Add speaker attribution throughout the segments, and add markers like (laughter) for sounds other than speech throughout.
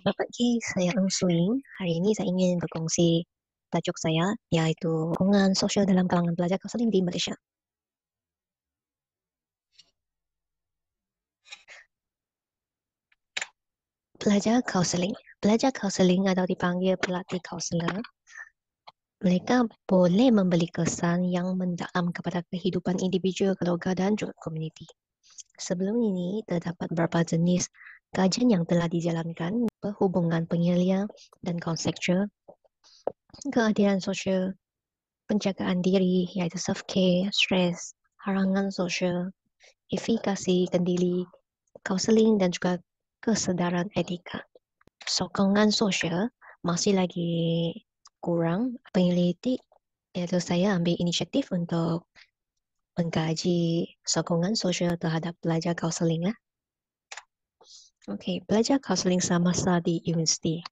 Speaker 1: selamat pagi. Saya Ang Suing. Hari ini saya ingin berkongsi tajuk saya iaitu hubungan sosial dalam kalangan pelajar kaum di Malaysia. Pelajar kaunseling. Pelajar kaunseling atau dipanggil pelatih kaunselor. Mereka boleh memberi kesan yang mendalam kepada kehidupan individu, keluarga dan juga komuniti. Sebelum ini, terdapat beberapa jenis kajian yang telah dijalankan berhubungan penyelia dan konseksual, keadilan sosial, penjagaan diri iaitu self-care, stres, harangan sosial, efikasi kendili, kaunseling dan juga kesedaran etika. Sokongan sosial masih lagi kurang penyelidik Iaitu saya ambil inisiatif untuk mengkaji sokongan sosial terhadap pelajar kaunselingan. Lah. Okey, belajar kaunseling semasa di universiti.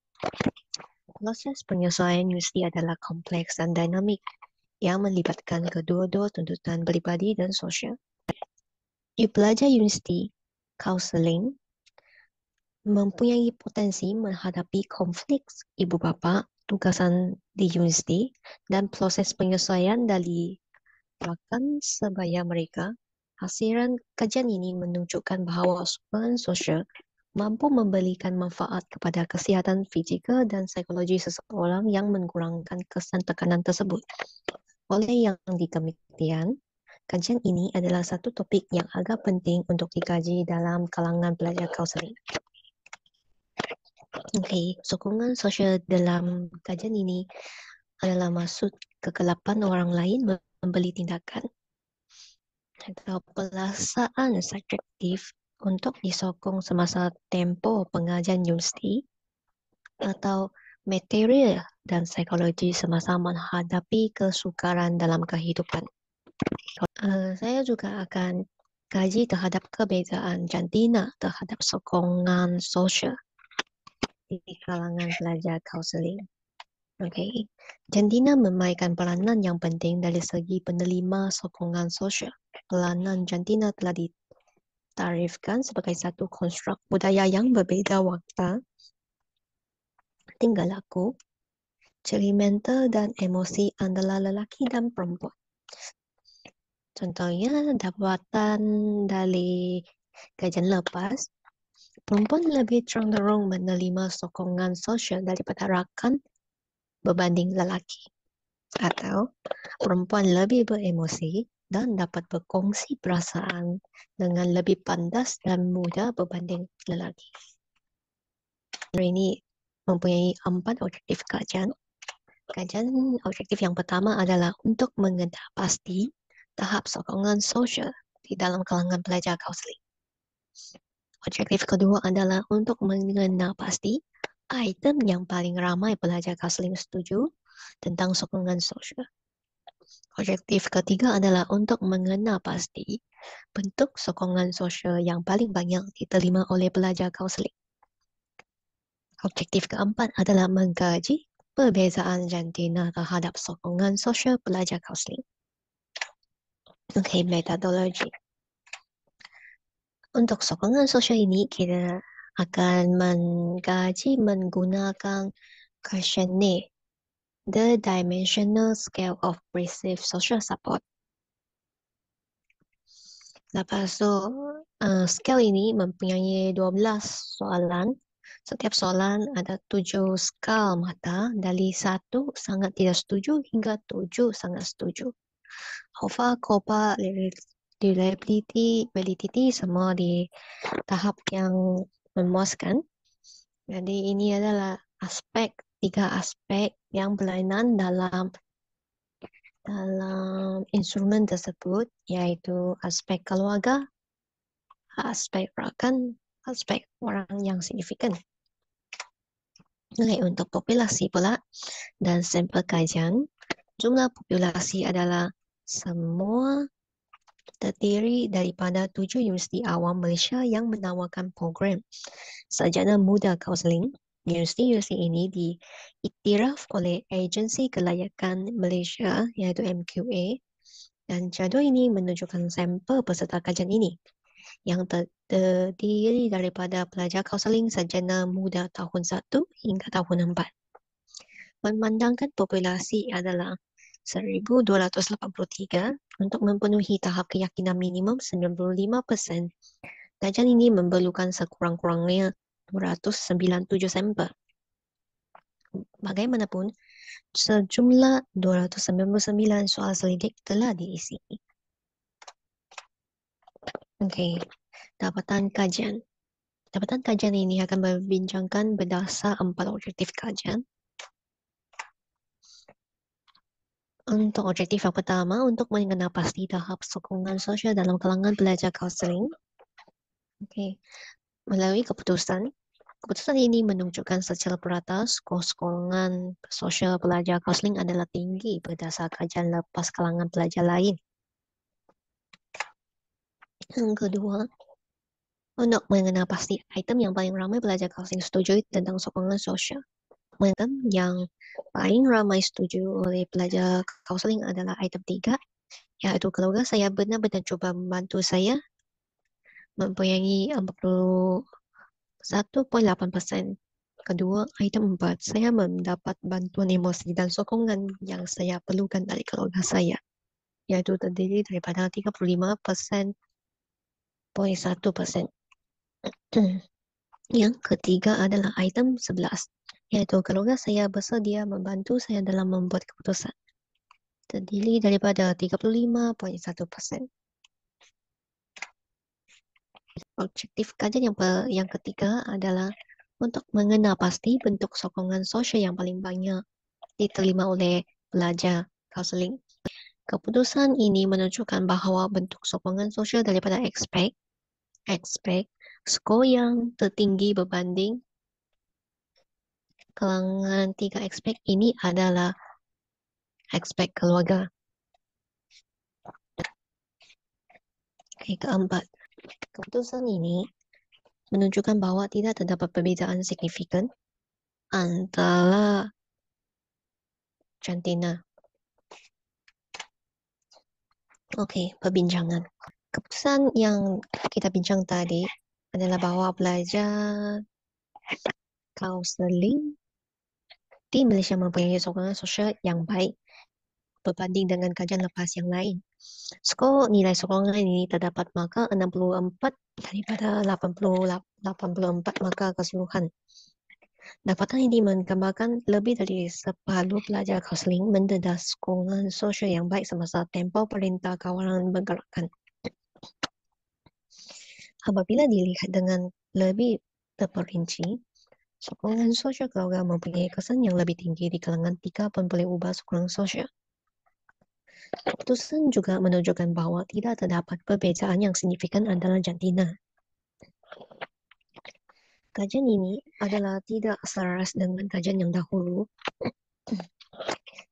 Speaker 1: Proses penyesuaian universiti adalah kompleks dan dinamik yang melibatkan kedua-dua tuntutan peribadi dan sosial. You belajar universiti, kaunseling mempunyai potensi menghadapi konflik ibu bapa, tugasan di universiti, dan proses penyesuaian dari rakan sebaya mereka Hasilan kajian ini menunjukkan bahawa hubungan sosial mampu memberikan manfaat kepada kesihatan fizikal dan psikologi seseorang yang mengurangkan kesan tekanan tersebut. Oleh yang dikemikian, kajian ini adalah satu topik yang agak penting untuk dikaji dalam kalangan pelajar kausering. Okay, sokongan sosial dalam kajian ini adalah maksud kegelapan orang lain membeli tindakan atau perasaan subjektif untuk disokong semasa tempo pengajian universiti atau material dan psikologi semasa menghadapi kesukaran dalam kehidupan. Uh, saya juga akan kaji terhadap kebezaan jantina terhadap sokongan sosial di kalangan pelajar kaunseling. Okay. Jantina memainkan peranan yang penting dari segi penerima sokongan sosial. Peranan jantina telah ditarifkan sebagai satu konstruk budaya yang berbeza waktu, tinggal laku, ciri mental dan emosi antara lelaki dan perempuan. Contohnya, dapatan dari gajian lepas, perempuan lebih cenderung menerima sokongan sosial daripada rakan berbanding lelaki. Atau perempuan lebih beremosi dan dapat berkongsi perasaan dengan lebih pandas dan mudah berbanding lelaki. Hari ini mempunyai empat objektif kajian. Kajian objektif yang pertama adalah untuk mengetahui pasti tahap sokongan sosial di dalam kalangan pelajar kausling. Objektif kedua adalah untuk mengenal pasti item yang paling ramai pelajar kausling setuju tentang sokongan sosial Objektif ketiga adalah untuk mengenal pasti bentuk sokongan sosial yang paling banyak diterima oleh pelajar kaunseling. Objektif keempat adalah mengkaji perbezaan jantina terhadap sokongan sosial pelajar kaunseling. Okay, metodologi. Untuk sokongan sosial ini, kita akan mengkaji menggunakan questionnaire the dimensional scale of received social support. Lepas tu, uh, scale ini mempunyai 12 soalan. Setiap soalan ada 7 skala mata dari 1 sangat tidak setuju hingga 7 sangat setuju. Hova, Kopa, Reliability, Validity semua di tahap yang memuaskan. Jadi ini adalah aspek tiga aspek yang berlainan dalam dalam instrumen tersebut iaitu aspek keluarga, aspek rakan, aspek orang yang signifikan. Okay, untuk populasi pula dan sampel kajian, jumlah populasi adalah semua terdiri daripada tujuh universiti awam Malaysia yang menawarkan program sarjana muda kaunseling universiti-universiti ini diiktiraf oleh Agensi Kelayakan Malaysia iaitu MQA dan jadual ini menunjukkan sampel peserta kajian ini yang terdiri daripada pelajar kaunseling sarjana muda tahun 1 hingga tahun 4. Memandangkan populasi adalah 1,283 untuk memenuhi tahap keyakinan minimum 95%. Kajian ini memerlukan sekurang-kurangnya 297 sampel. Bagaimanapun, sejumlah 299 soal selidik telah diisi. Okey, dapatan kajian. Dapatan kajian ini akan membincangkan berdasar empat objektif kajian. Untuk objektif yang pertama, untuk mengenal pasti tahap sokongan sosial dalam kalangan pelajar counseling. Okey, melalui keputusan keputusan ini menunjukkan secara perata skor sokongan sosial pelajar kaunseling adalah tinggi berdasarkan kajian lepas kalangan pelajar lain. Yang kedua, untuk mengenal pasti item yang paling ramai pelajar kaunseling setuju tentang sokongan sosial. Item yang paling ramai setuju oleh pelajar kaunseling adalah item tiga, iaitu keluarga saya benar-benar cuba membantu saya mempunyai 40 1.8%. Kedua, item 4, saya mendapat bantuan emosi dan sokongan yang saya perlukan dari keluarga saya, iaitu terdiri daripada 35.1%. (clears throat) yang ketiga adalah item 11, iaitu keluarga saya bersedia membantu saya dalam membuat keputusan, terdiri daripada 35.1% objektif kajian yang, yang ketiga adalah untuk mengenal pasti bentuk sokongan sosial yang paling banyak diterima oleh pelajar counseling. Keputusan ini menunjukkan bahawa bentuk sokongan sosial daripada expect, expect skor yang tertinggi berbanding kelangan tiga expect ini adalah expect keluarga. Okay, keempat, keputusan ini menunjukkan bahwa tidak terdapat perbezaan signifikan antara jantina. Okey, perbincangan. Keputusan yang kita bincang tadi adalah bahawa pelajar kaunseling di Malaysia mempunyai sokongan sosial yang baik berbanding dengan kajian lepas yang lain. Skor nilai sokongan ini terdapat markah 64 daripada 80, 84 markah keseluruhan. Dapatan ini menggambarkan lebih dari separuh pelajar kaunseling mendedah sokongan sosial yang baik semasa tempoh perintah kawalan bergerakan. Apabila dilihat dengan lebih terperinci, sokongan sosial keluarga mempunyai kesan yang lebih tinggi di kalangan tiga pembeli ubah sokongan sosial Keputusan juga menunjukkan bahawa tidak terdapat perbezaan yang signifikan antara jantina. Kajian ini adalah tidak selaras dengan kajian yang dahulu,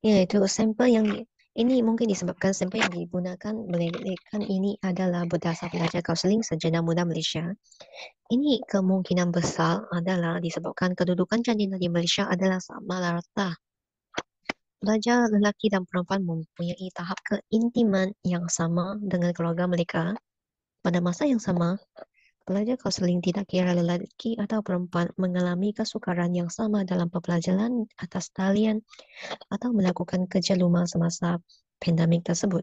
Speaker 1: yaitu (clears throat) sampel yang di, ini mungkin disebabkan sampel yang digunakan melainkan ini adalah berdasar pelajar kaunseling sejenak muda Malaysia. Ini kemungkinan besar adalah disebabkan kedudukan jantina di Malaysia adalah sama rata pelajar lelaki dan perempuan mempunyai tahap keintiman yang sama dengan keluarga mereka. Pada masa yang sama, pelajar kaunseling tidak kira lelaki atau perempuan mengalami kesukaran yang sama dalam pembelajaran atas talian atau melakukan kerja rumah semasa pandemik tersebut.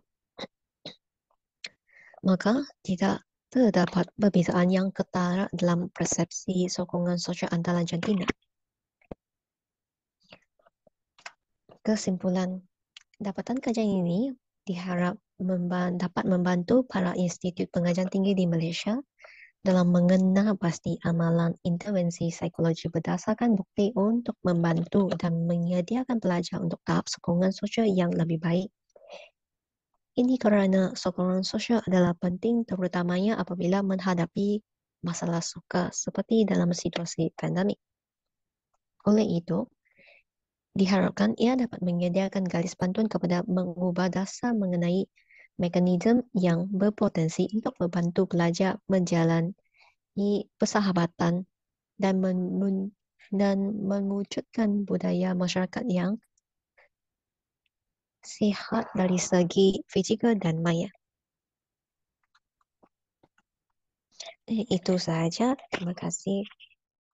Speaker 1: Maka, tidak terdapat perbezaan yang ketara dalam persepsi sokongan sosial antara jantina. kesimpulan. Dapatan kajian ini diharap memban- dapat membantu para institut pengajian tinggi di Malaysia dalam mengenal pasti amalan intervensi psikologi berdasarkan bukti untuk membantu dan menyediakan pelajar untuk tahap sokongan sosial yang lebih baik. Ini kerana sokongan sosial adalah penting terutamanya apabila menghadapi masalah suka seperti dalam situasi pandemik. Oleh itu, Diharapkan ia dapat menyediakan garis bantuan kepada mengubah dasar mengenai mekanisme yang berpotensi untuk membantu pelajar menjalani persahabatan dan, men- dan mengwujudkan budaya masyarakat yang sehat dari segi fizikal dan maya. Eh, itu saja. Terima kasih.